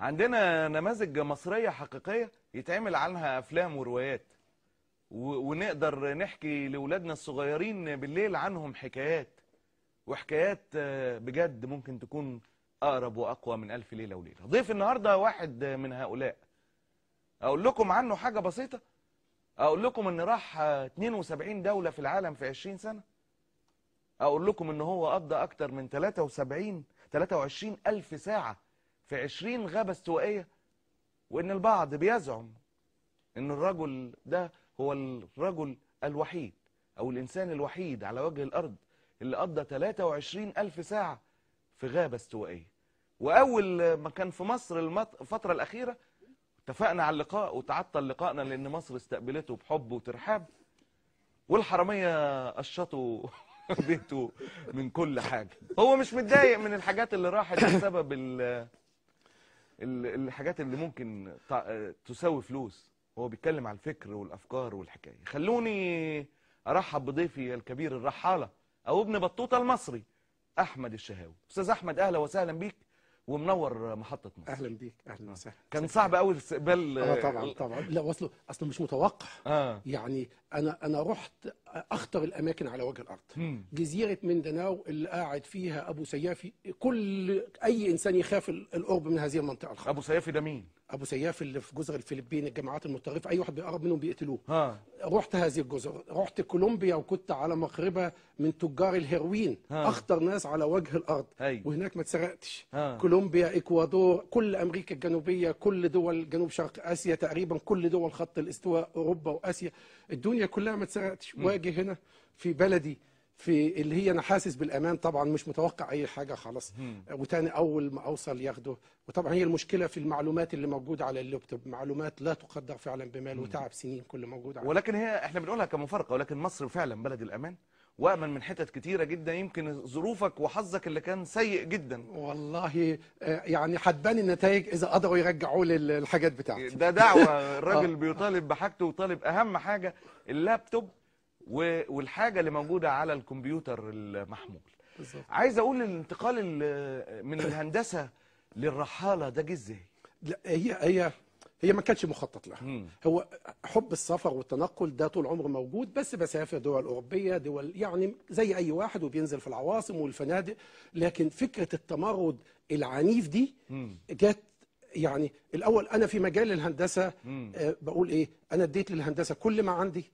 عندنا نماذج مصرية حقيقية يتعمل عنها أفلام وروايات ونقدر نحكي لأولادنا الصغيرين بالليل عنهم حكايات وحكايات آه، بجد ممكن تكون أقرب وأقوى من ألف ليلة وليلة ضيف النهاردة واحد من هؤلاء أقول لكم عنه حاجة بسيطة أقول لكم أن راح 72 آه، دولة في العالم في 20 سنة أقول لكم أن هو قضى أكتر من 73 23 ألف ساعة في عشرين غابة استوائية وإن البعض بيزعم إن الرجل ده هو الرجل الوحيد أو الإنسان الوحيد على وجه الأرض اللي قضى 23 ألف ساعة في غابة استوائية وأول ما كان في مصر الفترة الأخيرة اتفقنا على اللقاء وتعطل لقائنا لأن مصر استقبلته بحب وترحاب والحرامية قشطوا بيته من كل حاجة هو مش متضايق من الحاجات اللي راحت بسبب الحاجات اللي ممكن تساوي فلوس هو بيتكلم على الفكر والافكار والحكايه خلوني ارحب بضيفي الكبير الرحاله او ابن بطوطه المصري احمد الشهاوي استاذ احمد اهلا وسهلا بيك ومنور محطه مصر اهلا بيك اهلا آه. وسهلا كان صعب قوي استقبال اه طبعا طبعا لا وصله اصله مش متوقع آه. يعني انا انا رحت اخطر الاماكن على وجه الارض مم. جزيره مندناو اللي قاعد فيها ابو سيافي كل اي انسان يخاف القرب من هذه المنطقه الخطر. ابو سيافي ده مين ابو سياف اللي في جزر الفلبين الجماعات المتطرفه اي واحد بيقرب منهم بيقتلوه ها. رحت هذه الجزر رحت كولومبيا وكنت على مقربه من تجار الهيروين اخطر ناس على وجه الارض هي. وهناك ما اتسرقتش كولومبيا اكوادور كل امريكا الجنوبيه كل دول جنوب شرق اسيا تقريبا كل دول خط الاستواء اوروبا واسيا الدنيا كلها ما اتسرقتش واجي هنا في بلدي في اللي هي انا حاسس بالامان طبعا مش متوقع اي حاجه خلاص وتاني اول ما اوصل ياخده وطبعا هي المشكله في المعلومات اللي موجوده على اللابتوب معلومات لا تقدر فعلا بمال وتعب سنين كل موجود عليها ولكن هي احنا بنقولها كمفارقه ولكن مصر فعلا بلد الامان وامن من حتت كتيره جدا يمكن ظروفك وحظك اللي كان سيء جدا والله آه، يعني حتبان النتائج اذا قدروا يرجعوا لي الحاجات بتاعتي ده دعوه آه. الراجل بيطالب بحاجته وطالب اهم حاجه اللابتوب والحاجه اللي موجوده على الكمبيوتر المحمول بالظبط عايز اقول الانتقال من الهندسه للرحاله ده جه ازاي لا هي هي هي ما كانتش مخطط لها مم. هو حب السفر والتنقل ده طول عمره موجود بس بسافر دول أوروبية دول يعني زي أي واحد وبينزل في العواصم والفنادق لكن فكرة التمرد العنيف دي مم. جت يعني الاول انا في مجال الهندسه آه بقول ايه انا اديت للهندسه كل ما عندي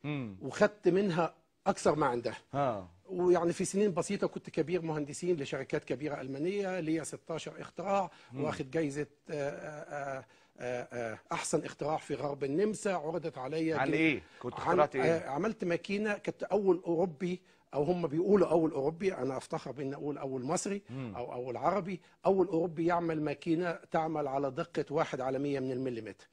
وخدت منها اكثر ما عندها آه. ويعني في سنين بسيطه كنت كبير مهندسين لشركات كبيره المانيه ليا 16 اختراع واخد جايزه آه، آه، آه، احسن اختراع في غرب النمسا عرضت عليا عن ايه كنت اخترعت ايه عملت ماكينه كانت اول اوروبي او هم بيقولوا اول اوروبي انا افتخر بان اقول اول مصري او اول عربي اول اوروبي يعمل ماكينه تعمل على دقه واحد على 100 من المليمتر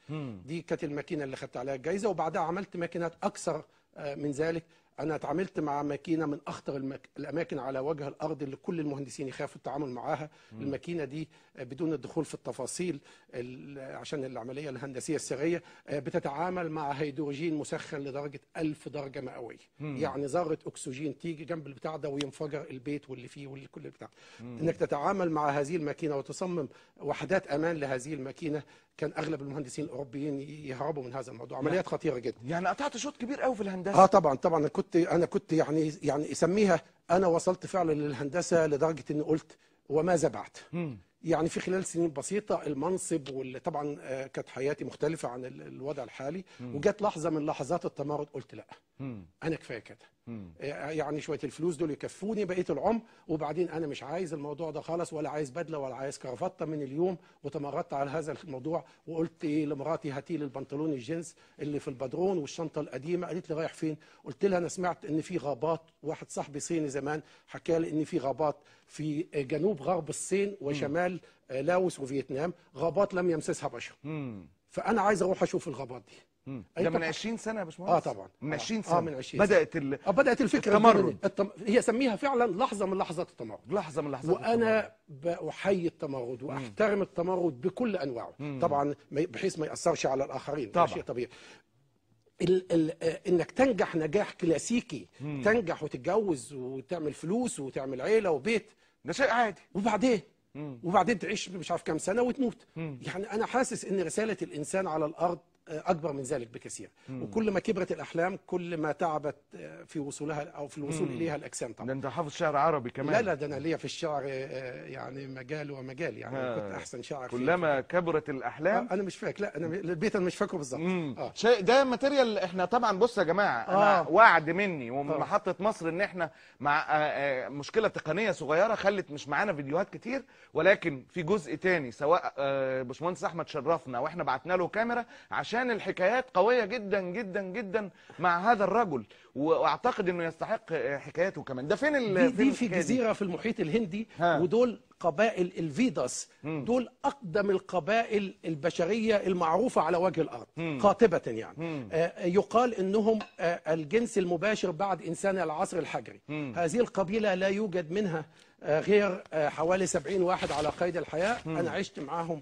دي كانت الماكينه اللي خدت عليها الجائزه وبعدها عملت ماكينات اكثر آه، من ذلك انا اتعاملت مع ماكينه من اخطر المك... الاماكن على وجه الارض اللي كل المهندسين يخافوا التعامل معاها مم. الماكينه دي بدون الدخول في التفاصيل ال... عشان العمليه الهندسيه السريه آه، بتتعامل مع هيدروجين مسخن لدرجه 1000 درجه مئويه مم. يعني ذره اكسجين تيجي جنب البتاع ده وينفجر البيت واللي فيه واللي كل البتاع مم. انك تتعامل مع هذه الماكينه وتصمم وحدات امان لهذه الماكينه كان اغلب المهندسين الاوروبيين يهربوا من هذا الموضوع عمليات يعني خطيره جدا يعني قطعت شوط كبير قوي في الهندسه اه طبعا طبعا انا كنت انا كنت يعني يعني اسميها انا وصلت فعلا للهندسه لدرجه اني قلت وماذا بعد يعني في خلال سنين بسيطه المنصب واللي طبعا آه، كانت حياتي مختلفه عن الوضع الحالي وجت لحظه من لحظات التمرد قلت لا انا كفايه كده آه، آه، يعني شويه الفلوس دول يكفوني بقيه العمر وبعدين انا مش عايز الموضوع ده خالص ولا عايز بدله ولا عايز كرافطه من اليوم وتمردت على هذا الموضوع وقلت ايه لمراتي هاتي لي البنطلون الجينز اللي في البدرون والشنطه القديمه قالت لي رايح فين قلت لها انا سمعت ان في غابات واحد صاحبي صيني زمان حكى لي ان في غابات في جنوب غرب الصين وشمال آه، لاوس وفيتنام غابات لم يمسسها بشر فانا عايز اروح اشوف الغابات دي مم. ده من 20 سنه يا باشمهندس اه طبعا من 20 آه. آه، سنه اه من 20 سنة. بدات ال... آه بدات الفكره التمرد التم... هي سميها فعلا لحظه من لحظات التمرد لحظه من لحظات وانا احيي التمرد واحترم التمرد بكل انواعه مم. طبعا بحيث ما ياثرش على الاخرين طبعا. شيء طبيعي ال ال آه، انك تنجح نجاح كلاسيكي مم. تنجح وتتجوز وتعمل فلوس وتعمل عيله وبيت ده شيء عادي وبعدين مم. وبعدين تعيش مش عارف كام سنه وتموت مم. يعني انا حاسس ان رساله الانسان على الارض اكبر من ذلك بكثير مم. وكل ما كبرت الاحلام كل ما تعبت آه، في وصولها او في الوصول مم. اليها الاجسام طبعا ده انت حافظ شعر عربي كمان لا لا ده انا ليا في الشعر آه، يعني مجال ومجال يعني ها. آه. كنت احسن شاعر كلما كبرت الاحلام آه انا مش فاكر لا انا البيت انا مش فاكره بالظبط آه. ده ماتيريال احنا طبعا بص يا جماعه آه. انا وعد مني ومن محطه مصر ان احنا مع آه مشكله تقنيه صغيره خلت مش معانا فيديوهات كتير ولكن في جزء تاني سواء آه باشمهندس احمد شرفنا واحنا بعتنا له كاميرا عشان عشان الحكايات قوية جدا جدا جدا مع هذا الرجل واعتقد انه يستحق حكايته كمان ده فين ال... دي, دي في جزيرة في المحيط الهندي ها. ودول قبائل الفيداس دول أقدم القبائل البشرية المعروفة على وجه الأرض م. قاطبة يعني آه يقال أنهم آه الجنس المباشر بعد إنسان العصر الحجري م. هذه القبيلة لا يوجد منها آه غير آه حوالي 70 واحد على قيد الحياة م. أنا عشت معاهم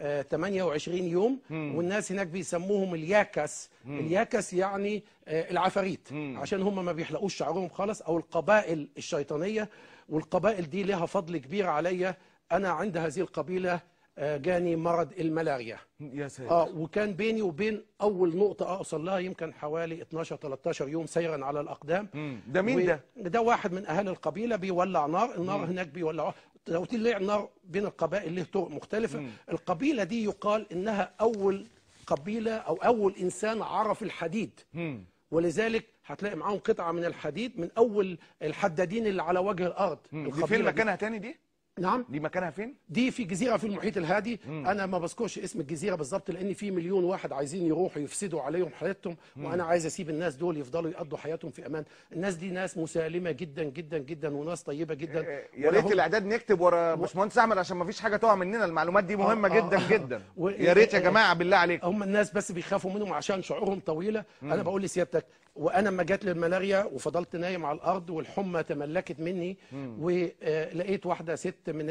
28 يوم والناس هناك بيسموهم الياكس الياكس يعني آه، العفاريت عشان هم ما بيحلقوش شعرهم خالص او القبائل الشيطانيه والقبائل دي لها فضل كبير عليا انا عند هذه القبيله آه، جاني مرض الملاريا يا سيد. اه وكان بيني وبين اول نقطه اوصل لها يمكن حوالي 12 13 يوم سيرا على الاقدام مم. ده مين و... ده ده واحد من اهالي القبيله بيولع نار النار مم. هناك بيولعوها داوودين لعب نار بين القبائل له طرق مختلفة مم. القبيلة دي يقال إنها أول قبيلة أو أول إنسان عرف الحديد مم. ولذلك هتلاقي معاهم قطعة من الحديد من أول الحدادين اللي على وجه الأرض دي فين مكانها تاني دي؟ نعم دي مكانها فين؟ دي في جزيره في المحيط الهادي مم. انا ما بذكرش اسم الجزيره بالظبط لان في مليون واحد عايزين يروحوا يفسدوا عليهم حياتهم مم. وانا عايز اسيب الناس دول يفضلوا يقضوا حياتهم في امان الناس دي ناس مسالمه جدا جدا جدا وناس طيبه جدا آه، آه، يا ريت الاعداد نكتب ورا باشمهندس احمد عشان ما فيش حاجه تقع مننا المعلومات دي آه، مهمه آه جدا آه جدا و... يا ريت يا جماعه بالله عليك هم الناس بس بيخافوا منهم عشان شعورهم طويله مم. انا بقول لسيادتك وانا لما جات لي الملاريا وفضلت نايم على الارض والحمى تملكت مني ولقيت آه، واحده ست من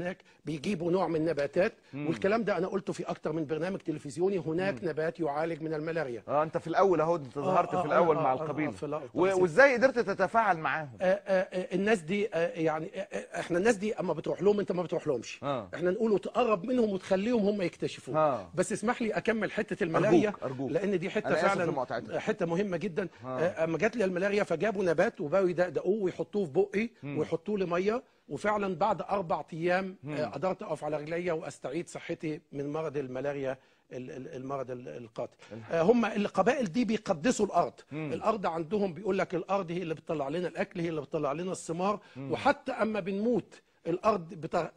هناك بيجيبوا نوع من النباتات والكلام ده انا قلته في اكتر من برنامج تلفزيوني هناك نبات يعالج من الملاريا اه انت في الاول اهو انت ظهرت آه، آه، في الاول مع القبيل القبيله وازاي قدرت تتفاعل معاهم الناس دي يعني احنا الناس دي اما بتروح لهم انت ما بتروح لهمش احنا نقول تقرب منهم وتخليهم هم يكتشفوا بس اسمح لي اكمل حته الملاريا أرجوك أرجوك. لان دي حته فعلا حته مهمه جدا جدا آه، اما جات لي الملاريا فجابوا نبات وبقوا يدقدقوه ويحطوه في بقي ويحطوه لي ميه وفعلا بعد اربع ايام آه، قدرت اقف على رجليا واستعيد صحتي من مرض الملاريا المرض القاتل آه، هم القبائل دي بيقدسوا الارض مم. الارض عندهم بيقول لك الارض هي اللي بتطلع لنا الاكل هي اللي بتطلع لنا الثمار وحتى اما بنموت الارض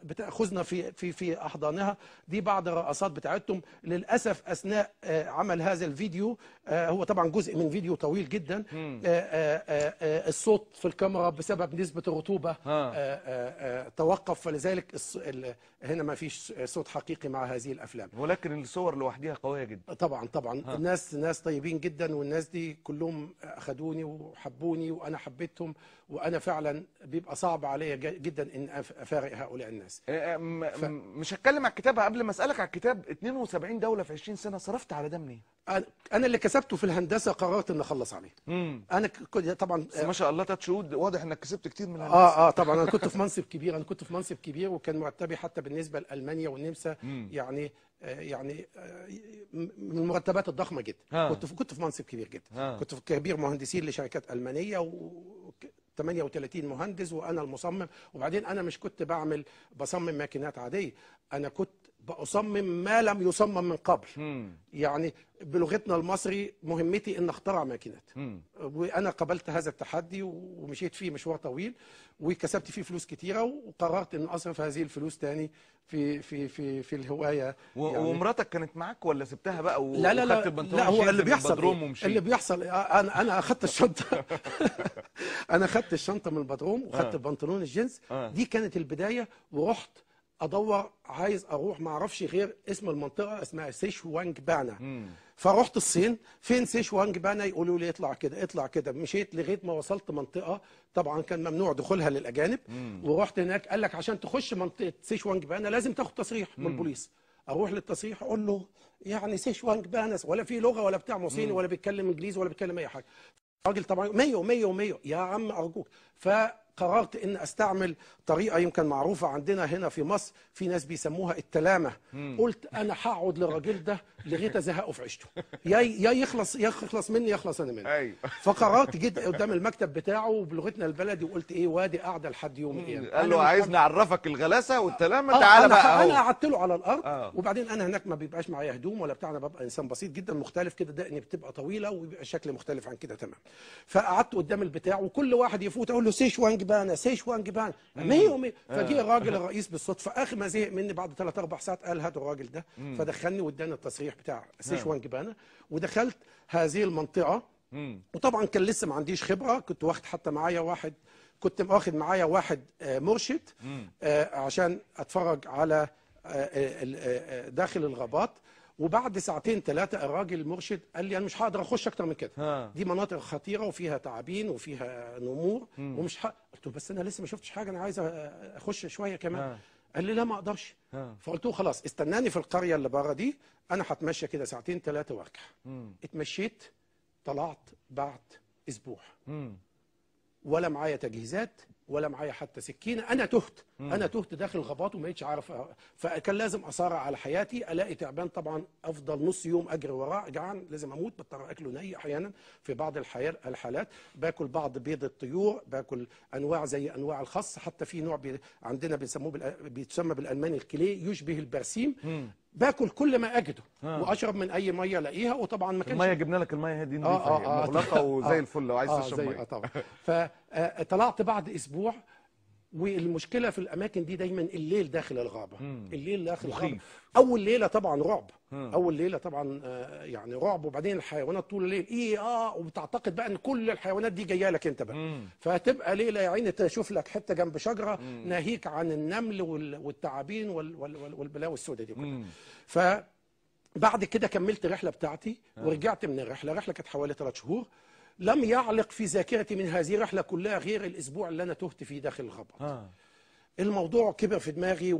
بتاخذنا في في في احضانها دي بعض الرقصات بتاعتهم للاسف اثناء آه، عمل هذا الفيديو آه، هو طبعا جزء من فيديو طويل جدا آه، الصوت في الكاميرا بسبب نسبه الرطوبه توقف فلذلك هنا ما فيش صوت حقيقي مع هذه الافلام ولكن الصور لوحدها قويه جدا طبعا طبعا الناس ناس طيبين جدا والناس دي كلهم اخذوني وحبوني وانا حبيتهم وانا فعلا بيبقى صعب عليا جدا ان افارق هؤلاء الناس آه، آه، ف... مش هتكلم على الكتاب قبل ما اسالك على الكتاب 72 دوله في 20 سنه صرفت على ده منين انا اللي كسبته في الهندسه قررت ان اخلص عليه مم. انا طبعا ما شاء الله ثلاث شهور واضح انك كسبت كتير من الهندسه اه اه طبعا انا كنت في منصب كبير انا كنت في منصب كبير وكان مرتبي حتى بالنسبه لالمانيا والنمسا مم. يعني آه، يعني من المرتبات الضخمه جدا كنت في كنت في منصب كبير جدا كنت في كبير مهندسين لشركات المانيه و 38 مهندس وانا المصمم وبعدين انا مش كنت بعمل بصمم ماكينات عاديه انا كنت بأصمم ما لم يصمم من قبل مم. يعني بلغتنا المصري مهمتي أن أخترع ماكينات مم. وأنا قبلت هذا التحدي ومشيت فيه مشوار طويل وكسبت فيه فلوس كتيرة وقررت أن أصرف هذه الفلوس تاني في في في في الهواية و... يعني ومراتك كانت معاك ولا سبتها بقى و... لا لا لا, لا هو اللي بيحصل إيه؟ اللي بيحصل إيه؟ أنا أنا أخدت الشنطة أنا أخدت الشنطة من البدروم واخذت آه. البنطلون الجنس آه. دي كانت البداية ورحت ادور عايز اروح ما اعرفش غير اسم المنطقه اسمها سيشوانج بانا فرحت الصين فين سيشوانج بانا يقولوا لي اطلع كده اطلع كده مشيت لغايه ما وصلت منطقه طبعا كان ممنوع دخولها للاجانب ورحت هناك قال لك عشان تخش منطقه سيشوانج بانا لازم تاخد تصريح من البوليس اروح للتصريح اقول له يعني سيشوانج بانا ولا في لغه ولا بتاع صيني ولا بيتكلم انجليزي ولا بيتكلم اي حاجه الراجل طبعا 100 100 100 يا عم ارجوك ف قررت ان استعمل طريقه يمكن معروفه عندنا هنا في مصر في ناس بيسموها التلامه قلت انا هقعد للراجل ده لغايه ازهقه في عيشته يا يا يخلص يا يخلص مني يخلص انا منه أيوة. فقررت جيت قدام المكتب بتاعه بلغتنا البلدي وقلت ايه وادي قاعده لحد يوم القيامه قال له عايزني اعرفك الغلاسه والتلامه آه تعالى بقى أنا, انا قعدت له على الارض آه. وبعدين انا هناك ما بيبقاش معايا هدوم ولا بتاع انا ببقى انسان بسيط جدا مختلف كده دقني بتبقى طويله وبيبقى شكل مختلف عن كده تمام فقعدت قدام البتاع وكل واحد يفوت اقول له سيشوانج سيشوان سيش ما هي أمي فجي الراجل الرئيس بالصدفه اخر ما زهق مني بعد ثلاث اربع ساعات قال هذا الراجل ده فدخلني واداني التصريح بتاع سيشوان جبانة ودخلت هذه المنطقه وطبعا كان لسه ما عنديش خبره كنت واخد حتى معايا واحد كنت واخد معايا واحد آه، مرشد آه، عشان اتفرج على آه، داخل الغابات وبعد ساعتين ثلاثه الراجل المرشد قال لي انا مش هقدر اخش اكتر من كده ها. دي مناطق خطيره وفيها تعابين وفيها نمور مم. ومش حق قلت له بس انا لسه ما شفتش حاجه انا عايز اخش شويه كمان ها. قال لي لا ما اقدرش فقلت له خلاص استناني في القريه اللي بره دي انا هتمشى كده ساعتين ثلاثه وارجع اتمشيت طلعت بعد اسبوع مم. ولا معايا تجهيزات ولا معايا حتى سكينه انا تهت انا تهت داخل غابات وما بقتش عارف فكان لازم اسارع على حياتي الاقي تعبان طبعا افضل نص يوم اجري وراه جعان لازم اموت بضطر اكله ني احيانا في بعض الحالات باكل بعض بيض الطيور باكل انواع زي انواع الخص حتى في نوع بي عندنا بيسموه بيتسمى بالالماني الكلي يشبه البرسيم باكل كل ما اجده واشرب من اي ميه الاقيها وطبعا ما كانش الميه جبنا لك الميه دي نظيفه آه آه, آه، مغلقه آه، وزي الفل لو عايز آه، تشرب ميه طبعا فطلعت بعد اسبوع والمشكله في الاماكن دي دايما الليل داخل الغابه مم. الليل داخل الغابه اول ليله طبعا رعب مم. اول ليله طبعا آه، يعني رعب وبعدين الحيوانات طول الليل ايه اه وبتعتقد بقى ان كل الحيوانات دي جايه لك انت بقى مم. فهتبقى ليله يا عيني تشوف لك حته جنب شجره مم. ناهيك عن النمل والتعابين والبلاوي السوداء دي كلها ف بعد كده كملت الرحله بتاعتي آه. ورجعت من الرحله الرحله كانت حوالي ثلاث شهور لم يعلق في ذاكرتي من هذه الرحلة كلها غير الأسبوع اللي أنا تهت فيه داخل الغابة آه. الموضوع كبر في دماغي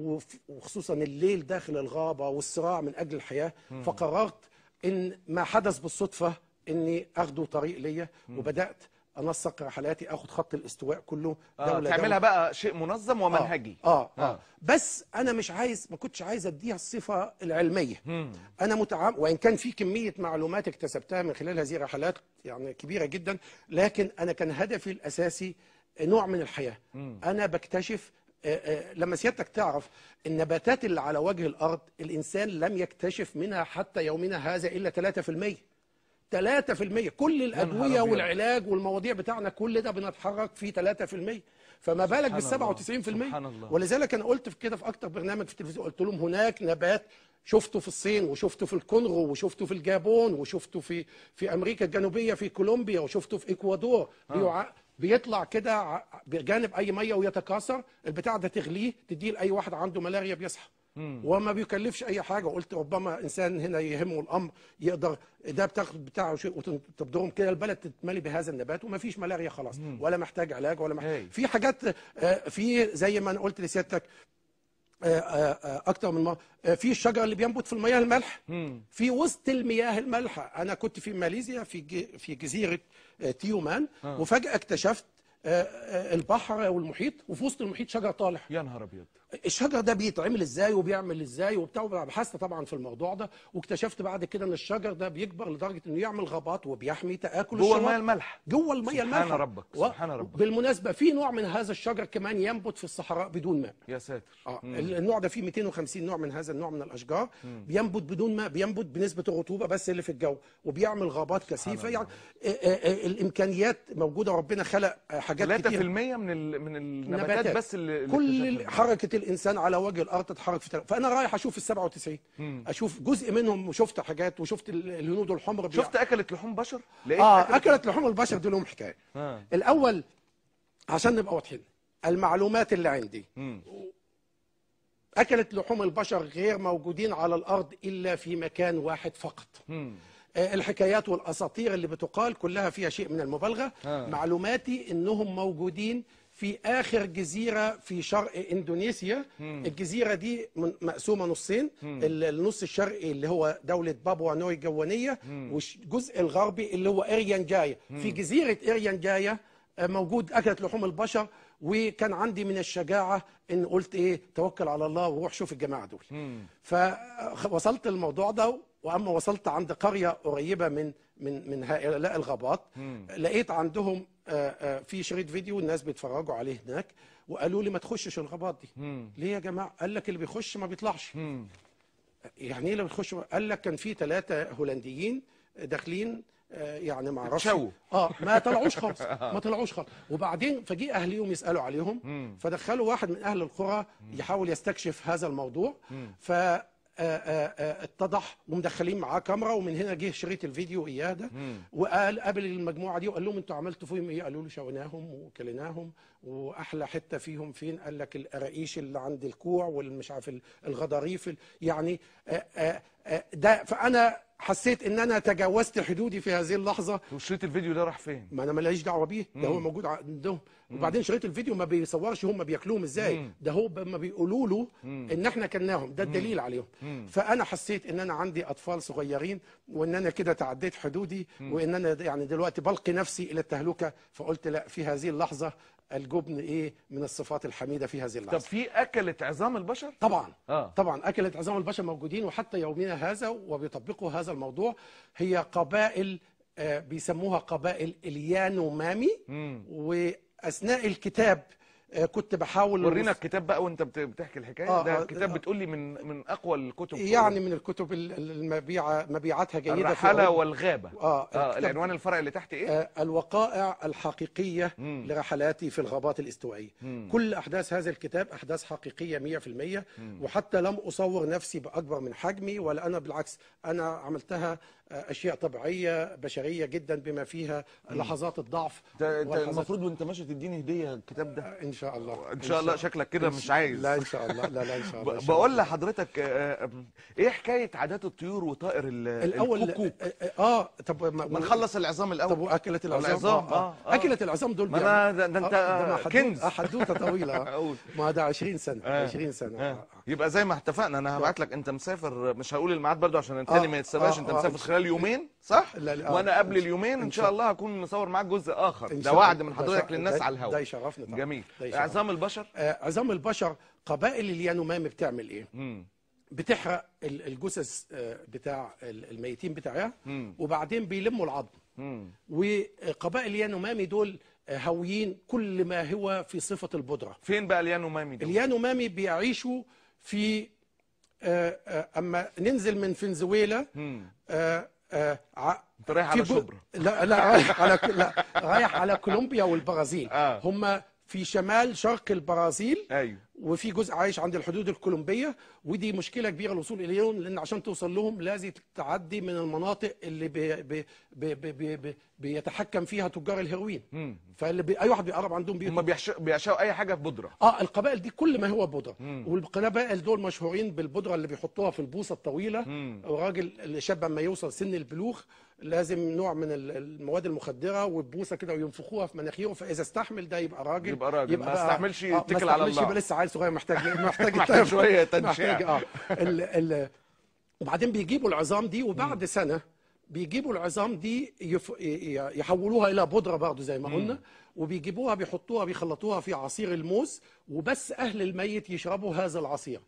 وخصوصا الليل داخل الغابة والصراع من أجل الحياة مم. فقررت إن ما حدث بالصدفة إني أخده طريق ليا وبدأت انسق رحلاتي اخد خط الاستواء كله آه دولة تعملها دولة. بقى شيء منظم ومنهجي آه, آه, آه, آه. بس انا مش عايز ما كنتش عايز اديها الصفه العلميه مم. انا متعام وان كان في كميه معلومات اكتسبتها من خلال هذه الرحلات يعني كبيره جدا لكن انا كان هدفي الاساسي نوع من الحياه مم. انا بكتشف آه، آه، لما سيادتك تعرف النباتات اللي على وجه الارض الانسان لم يكتشف منها حتى يومنا هذا الا 3% 3% كل الادويه والعلاج والمواضيع بتاعنا كل ده بنتحرك في 3% فما بالك بال 97% ولذلك انا قلت في كده في اكتر برنامج في التلفزيون قلت لهم هناك نبات شفته في الصين وشفته في الكونغو وشفته في الجابون وشفته في في امريكا الجنوبيه في كولومبيا وشفته في اكوادور آه. بيطلع كده بجانب اي ميه ويتكاثر البتاع ده تغليه تديه لاي واحد عنده ملاريا بيصحى وما بيكلفش اي حاجه قلت ربما انسان هنا يهمه الامر يقدر ده بتاخد بتاعه شيء وتبدرهم كده البلد تتملي بهذا النبات وما فيش ملاريا خلاص ولا محتاج علاج ولا محتاج في حاجات آه، في زي ما انا قلت لسيادتك آه، آه، اكتر من مره في الشجر اللي بينبت في المياه المالحه في وسط المياه المالحه انا كنت في ماليزيا في في جزيره تيومان وفجاه اكتشفت البحر والمحيط وفي وسط المحيط شجر طالح يا نهار ابيض الشجر ده بيتعمل ازاي وبيعمل ازاي وبتاع بحثت طبعا في الموضوع ده واكتشفت بعد كده ان الشجر ده بيكبر لدرجه انه يعمل غابات وبيحمي تاكل جوه الميه الملح جوه الميه الملح سبحان ربك سبحان ربك بالمناسبه في نوع من هذا الشجر كمان ينبت في الصحراء بدون ماء يا ساتر اه النوع ده فيه 250 نوع من هذا النوع من الاشجار بينبت بدون ماء بينبت بنسبه الرطوبه بس اللي في الجو وبيعمل غابات كثيفه يعني آآ آه، آآ آه، آه، الامكانيات موجوده ربنا خلق حاجات 3% كتير 3% من من النباتات بس اللي كل حركه الانسان على وجه الارض تتحرك في تل... فانا رايح اشوف ال 97 اشوف جزء منهم وشفت حاجات وشفت الهنود والحمر بيع... شفت اكلت لحوم بشر؟ لقيت اه أكلت, اكلت لحوم البشر دي لهم حكايه آه. الاول عشان نبقى واضحين المعلومات اللي عندي مم. اكلت لحوم البشر غير موجودين على الارض الا في مكان واحد فقط مم. آه، الحكايات والاساطير اللي بتقال كلها فيها شيء من المبالغه آه. معلوماتي انهم موجودين في اخر جزيره في شرق اندونيسيا مم. الجزيره دي مقسومه نصين مم. النص الشرقي اللي هو دوله بابوا نوي جوانيه والجزء الغربي اللي هو اريان جايه في جزيره اريان جايه آه، موجود اكلت لحوم البشر وكان عندي من الشجاعه ان قلت ايه توكل على الله وروح شوف الجماعه دول مم. فوصلت الموضوع ده واما وصلت عند قريه قريبه من من من هؤلاء الغابات لقيت عندهم آه، آه، في شريط فيديو الناس بيتفرجوا عليه هناك وقالوا لي ما تخشش الغابات دي ليه يا جماعه قال لك اللي بيخش ما بيطلعش يعني ايه اللي بيخش قال لك كان في ثلاثه هولنديين داخلين آه، يعني ما اعرفش اه ما طلعوش خالص ما طلعوش خالص وبعدين فجي اهليهم يسالوا عليهم فدخلوا واحد من اهل القرى يحاول يستكشف هذا الموضوع ف آه، آه، آه، اتضح ومدخلين معاه كاميرا ومن هنا جه شريط الفيديو اياه ده وقال قابل المجموعه دي وقال لهم انتوا عملتوا فيهم ايه؟ قالوا له شويناهم وكلناهم واحلى حته فيهم فين؟ قال لك القراقيش اللي عند الكوع والمش عارف الغضاريف يعني ده فانا حسيت ان انا تجاوزت حدودي في هذه اللحظه وشريط الفيديو ده راح فين ما انا ماليش دعوه بيه ده هو موجود عندهم وبعدين شريط الفيديو ما بيصورش هم بياكلوهم ازاي ده هو ما بيقولوا له ان احنا كلناهم ده الدليل عليهم فانا حسيت ان انا عندي اطفال صغيرين وان انا كده تعديت حدودي وان انا يعني دلوقتي بلقي نفسي الى التهلكه فقلت لا في هذه اللحظه الجبن ايه من الصفات الحميده في هذه اللحظه طب في اكلت عظام البشر طبعا آه. طبعا اكلت عظام البشر موجودين وحتى يومنا هذا وبيطبقوا هذا الموضوع هي قبائل آه بيسموها قبائل اليانومامي واثناء الكتاب آه، كنت بحاول ورينا وص... الكتاب بقى وانت بتحكي الحكايه آه ده كتاب آه, آه. لي من من اقوى الكتب يعني من الكتب المبيعه مبيعاتها جيده الرحاله والغابه اه, آه العنوان الفرع اللي تحت ايه آه الوقائع الحقيقيه مم. لرحلاتي في الغابات الاستوائيه مم. كل احداث هذا الكتاب احداث حقيقيه 100% وحتى لم اصور نفسي باكبر من حجمي ولا انا بالعكس انا عملتها اشياء طبيعيه بشريه جدا بما فيها لحظات الضعف ده انت المفروض وانت ماشي تديني هديه الكتاب ده ان شاء الله ان شاء الله شكلك كده مش عايز لا ان شاء الله لا لا ان شاء الله بقول لحضرتك آه، آه، ايه حكايه عادات الطيور وطائر الاول الكوكو. اه, آه، طب ما نخلص العظام الاول طب واكله العظام, العظام. آه. آه. اكله العظام دول ما يعني. ده انت كنز حدوته طويله ما ده 20 سنه 20 سنه يبقى زي ما اتفقنا انا هبعت لك انت مسافر مش هقول الميعاد برضو عشان التاني آه، ما يتسابقش آه، انت آه، مسافر خلال يومين صح لا لا وانا قبل اليومين ان شاء الله هكون مصور معاك جزء اخر ده وعد من حضرتك للناس على الهواء ده يشرفنا طبعا جميل عظام البشر عظام البشر قبائل اليانومامي بتعمل ايه بتحرق الجثث بتاع الميتين بتاعها وبعدين بيلموا العظم وقبائل اليانومامي دول هاويين كل ما هو في صفه البودره فين بقى اليانومامي دول اليانومامي بيعيشوا في آه، آه، اما ننزل من فنزويلا آه، رايح على شبرا لا لا رايح على لا رايح على كولومبيا والبرازيل هم في شمال شرق البرازيل أيوه. وفي جزء عايش عند الحدود الكولومبيه ودي مشكله كبيره الوصول اليهم لان عشان توصل لهم لازم تعدي من المناطق اللي بي بي بي بي بي بيتحكم فيها تجار الهيروين فاللي بي اي واحد بيقرب عندهم بيهم بيعشقوا اي حاجه في بودره اه القبائل دي كل ما هو بودره والقبائل دول مشهورين بالبودره اللي بيحطوها في البوصه الطويله مم. وراجل الشاب اما يوصل سن البلوغ لازم نوع من المواد المخدره وبوسه كده وينفخوها في مناخيره فاذا استحمل ده يبقى راجل يبقى راجل يبقى ما استحملش آه، يتكل على الله يبقى لسه عيل صغير محتاج إيه؟ محتاج محتاج شويه تنشئه اه وبعدين بيجيبوا العظام دي وبعد سنه بيجيبوا العظام دي يف... يحولوها الى بودره برضه زي ما قلنا وبيجيبوها بيحطوها بيخلطوها في عصير الموز وبس اهل الميت يشربوا هذا العصير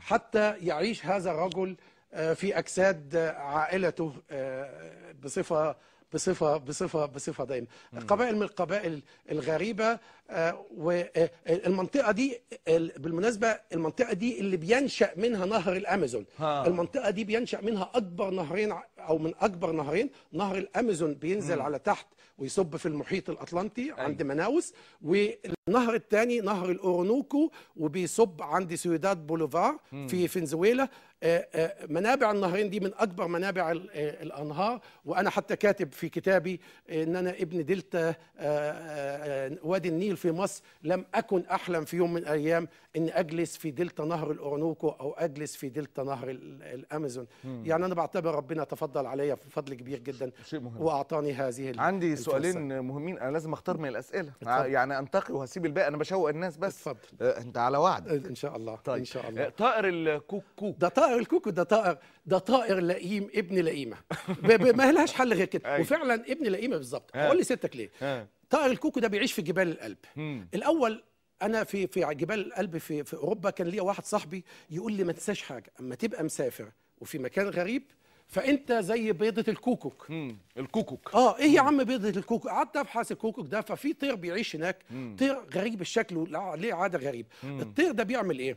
حتى يعيش هذا الرجل في اجساد عائلته آه، بصفه بصفه بصفه بصفه دائمه قبائل من القبائل الغريبه آه، والمنطقه دي بالمناسبه المنطقه دي اللي بينشا منها نهر الامازون ها. المنطقه دي بينشا منها اكبر نهرين او من اكبر نهرين نهر الامازون بينزل م. على تحت ويصب في المحيط الاطلنطي عند مناوس و النهر الثاني نهر الاورونوكو وبيصب عند سويداد بوليفار في فنزويلا آه، آه، منابع النهرين دي من اكبر منابع آه، الانهار وانا حتى كاتب في كتابي ان انا ابن دلتا وادي النيل في مصر لم اكن احلم في يوم من الايام ان اجلس في دلتا نهر الاورنوكو او اجلس في دلتا نهر الامازون مم. يعني انا بعتبر ربنا تفضل عليا بفضل كبير جدا شيء مهم. واعطاني هذه عندي الفرصة. سؤالين مهمين انا لازم اختار من الاسئله يعني انتقي سيب الباقي انا بشوق الناس بس اتفضل آه، انت على وعد ان شاء الله طيب. ان شاء الله آه، طائر الكوكو ده طائر الكوكو ده طائر ده طائر لئيم ابن لئيمه ما لهاش حل غير كده أيوه. وفعلا ابن لئيمه بالظبط قول لي ستك ليه طائر الكوكو ده بيعيش في جبال القلب الاول انا في في جبال القلب في في اوروبا كان ليا واحد صاحبي يقول لي ما تنساش حاجه اما تبقى مسافر وفي مكان غريب فانت زي بيضه الكوكوك امم الكوكوك اه ايه يا عم بيضه الكوكوك قعدت ابحث الكوكوك ده ففي طير بيعيش هناك مم. طير غريب الشكل ليه عاده غريب مم. الطير ده بيعمل ايه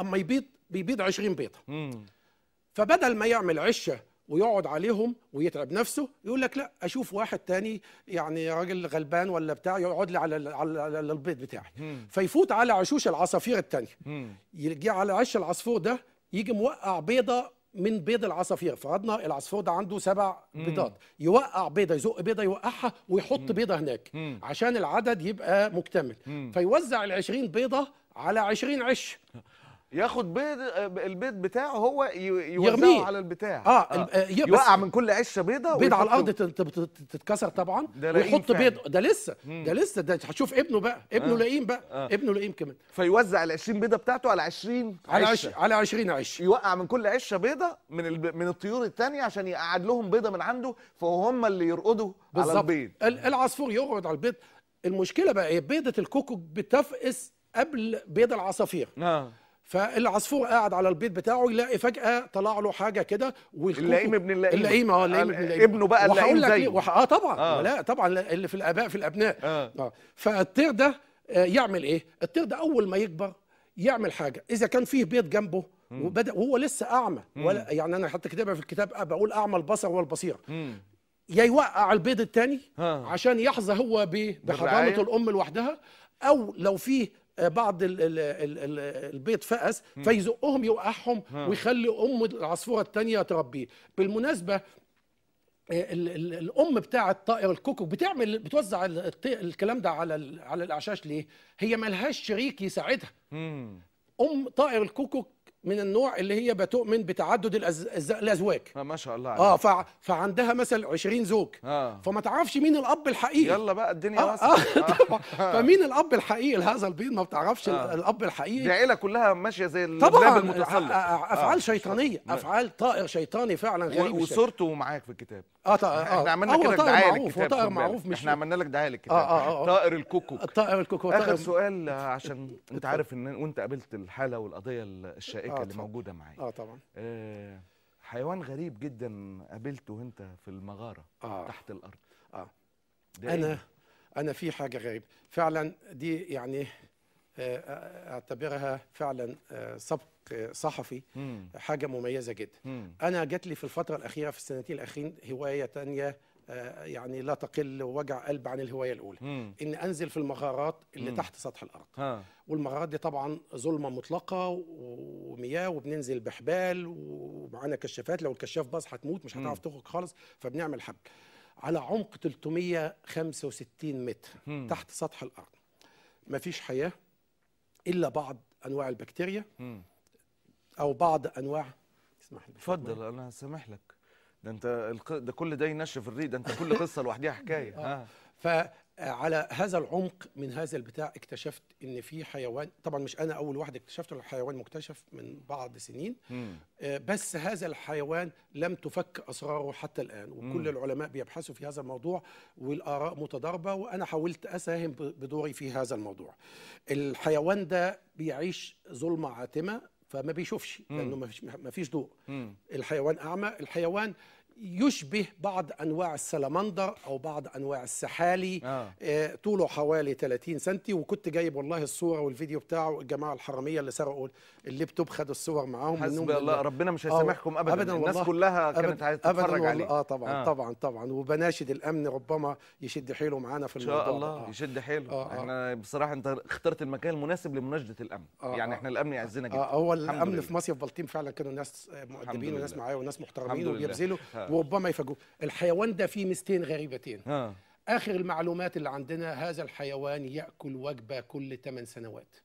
اما يبيض بيبيض 20 بيضه مم. فبدل ما يعمل عشه ويقعد عليهم ويتعب نفسه يقول لك لا اشوف واحد تاني يعني راجل غلبان ولا بتاع يقعد لي على على البيض بتاعي مم. فيفوت على عشوش العصافير التانيه يجي على عش العصفور ده يجي موقع بيضه من بيض العصافير فرضنا العصفور ده عنده سبع بيضات يوقع بيضه يزق بيضه يوقعها ويحط مم. بيضه هناك مم. عشان العدد يبقى مكتمل مم. فيوزع ال 20 بيضه على 20 عش ياخد بيض آه، البيض بتاعه هو يوزعه على البتاع اه, آه. آه، يوقع من كل عشه بيضه بيض على الارض تتكسر طبعا ويحط بيض ده لسه مم. ده لسه ده هتشوف ابنه بقى ابنه آه. لئيم بقى آه. ابنه لئيم كمان فيوزع ال 20 بيضه بتاعته على 20 على 20 على 20 عش يوقع من كل عشه بيضه من ال... من الطيور الثانيه عشان يقعد لهم بيضه من عنده فهم اللي يرقدوا بالزبط. على البيض العصفور يقعد على البيض المشكله بقى هي إيه؟ بيضه الكوكو بتفقس قبل بيض العصافير آه. فالعصفور قاعد على البيت بتاعه يلاقي فجاه طلع له حاجه كده اللئيم ابن اللئيم اللئيم اه اللئيم آه، ابن اللئيم ابنه بقى اللئيم زيه وح... اه طبعا آه. لا طبعا اللي في الاباء في الابناء آه. آه. فالطير ده آه، يعمل ايه؟ الطير ده اول ما يكبر يعمل حاجه اذا كان فيه بيت جنبه وبدا وهو لسه اعمى ولا يعني انا حتى كتابها في الكتاب بقول اعمى البصر والبصير يا يوقع البيض الثاني آه. عشان يحظى هو بحضانه الام لوحدها او لو فيه آه، بعض الـ الـ الـ البيض فقس فيزقهم يوقعهم ويخلي ام العصفوره الثانيه تربيه بالمناسبه آه، الام بتاعه طائر الكوكو بتعمل بتوزع الكلام ده على على الاعشاش ليه هي ملهاش شريك يساعدها ام طائر الكوكو من النوع اللي هي بتؤمن بتعدد الأز... الازواج آه، ما شاء الله آه، عليك. اه ف... فعندها مثل 20 زوج آه. فما تعرفش مين الاب الحقيقي يلا بقى الدنيا آه. آه. آه. فمين الاب الحقيقي لهذا البيض ما بتعرفش آه. الاب الحقيقي دي عيله كلها ماشيه زي طبعا آه. افعال آه. شيطانيه افعال طائر شيطاني فعلا غريب وصورته معاك في الكتاب اه طائر آه. احنا عملنا كده دعايه للكتاب هو طائر معروف مش احنا عملنا لك دعايه للكتاب آه آه آه. طائر الكوكو طائر الكوكو اخر سؤال عشان انت عارف ان وانت قابلت الحاله والقضيه الشائعه الملائكه آه اللي موجوده معايا اه طبعا آه حيوان غريب جدا قابلته انت في المغاره آه. تحت الارض اه إيه؟ انا إيه؟ انا في حاجه غريبه فعلا دي يعني آه، آه، اعتبرها فعلا آه، سبق صحفي حاجه مميزه جدا انا جات لي في الفتره الاخيره في السنتين الاخيرين هوايه تانية آه، يعني لا تقل وجع قلب عن الهوايه الاولى مم. ان انزل في المغارات اللي مم. تحت سطح الارض ها. والمغارات دي طبعا ظلمه مطلقه ومياه وبننزل بحبال ومعانا كشافات لو الكشاف باظ هتموت مش هتعرف تخرج خالص فبنعمل حبل على عمق 365 متر مم. تحت سطح الارض مفيش حياه الا بعض انواع البكتيريا مم. او بعض انواع تسمح لي اتفضل انا سامح لك ده انت الق... ده كل ده ينشف الريق ده انت كل قصه لوحدها حكايه آه. آه. فعلى آه، هذا العمق من هذا البتاع اكتشفت ان في حيوان طبعا مش انا اول واحد اكتشفته الحيوان مكتشف من بعض سنين آه، بس هذا الحيوان لم تفك اسراره حتى الان وكل مم. العلماء بيبحثوا في هذا الموضوع والاراء متضاربه وانا حاولت اساهم بدوري في هذا الموضوع الحيوان ده بيعيش ظلمه عاتمه فما بيشوفش لانه ما فيش ما فيش ضوء الحيوان اعمى الحيوان يشبه بعض انواع السلمندر او بعض انواع السحالي آه. آه طوله حوالي 30 سم وكنت جايب والله الصوره والفيديو بتاعه الجماعه الحراميه اللي سرقوا اللابتوب خدوا الصور معاهم حسبي الله اللي... ربنا مش آه، هيسامحكم ابدا, أبداً الناس كلها كانت هتتفرج عايزه تتفرج عليه اه طبعا آه. طبعا طبعا وبناشد الامن ربما يشد حيله معانا في الموضوع ان شاء الله آه. يشد حيله آه،, آه. احنا بصراحه انت اخترت المكان المناسب لمناشده الامن آه. آه. يعني احنا الامن يعزنا جدا آه. هو الامن في مصيف بلطيم فعلا كانوا ناس مؤدبين وناس معايا وناس محترمين وبيبذلوا وربما يفاجئوك الحيوان ده فيه ميزتين غريبتين آه. اخر المعلومات اللي عندنا هذا الحيوان ياكل وجبه كل 8 سنوات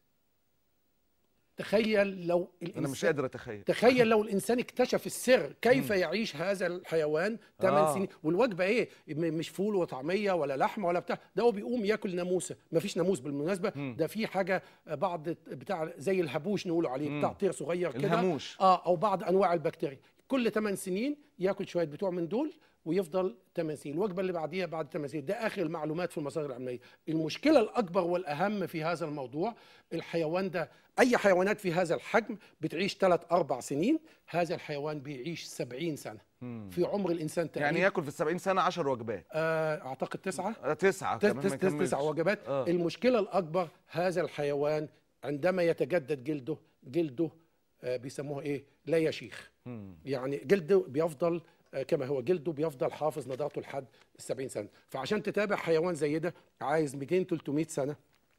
تخيل لو الإنسان انا مش قادر اتخيل تخيل لو الانسان اكتشف السر كيف م. يعيش هذا الحيوان 8 آه. سنين والوجبه ايه مش فول وطعميه ولا لحمه ولا بتاع ده هو بيقوم ياكل ناموسه ما فيش ناموس بالمناسبه م. ده في حاجه بعض بتاع زي الهبوش نقولوا عليه بتاع طير صغير كده الهموش اه او بعض انواع البكتيريا كل 8 سنين ياكل شويه بتوع من دول ويفضل 8 سنين الوجبه اللي بعديها بعد 8 سنين ده اخر المعلومات في المصادر العلميه المشكله الاكبر والاهم في هذا الموضوع الحيوان ده اي حيوانات في هذا الحجم بتعيش 3 4 سنين هذا الحيوان بيعيش 70 سنه في عمر الانسان تقريبا يعني ياكل في ال 70 سنه 10 وجبات آه اعتقد تسعه آه، تسعه تسعة تسعة تسعه وجبات آه. المشكله الاكبر هذا الحيوان عندما يتجدد جلده جلده آه بيسموها ايه لا يشيخ يعني جلده بيفضل آه، كما هو جلده بيفضل حافظ نضارته لحد ال 70 سنه فعشان تتابع حيوان زي ده عايز 200 300 سنه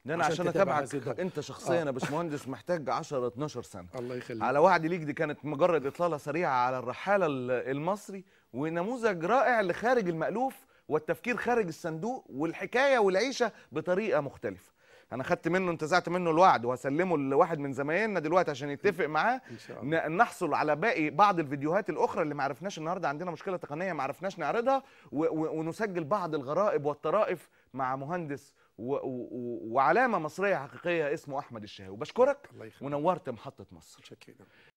ان انا عشان, عشان اتابعك انت شخصيا آه. يا آه. باشمهندس محتاج 10 12 سنه الله يخليك على وعد ليك دي كانت مجرد اطلاله سريعه على الرحاله المصري ونموذج رائع لخارج المالوف والتفكير خارج الصندوق والحكايه والعيشه بطريقه مختلفه انا خدت منه انتزعت منه الوعد وهسلمه لواحد من زمايلنا دلوقتي عشان يتفق معاه إن شاء الله. نحصل على باقي بعض الفيديوهات الاخرى اللي ما عرفناش النهارده عندنا مشكله تقنيه ما عرفناش نعرضها ونسجل بعض الغرائب والطرائف مع مهندس وعلامه مصريه حقيقيه اسمه احمد الشهاوي بشكرك ونورت محطه مصر شكرا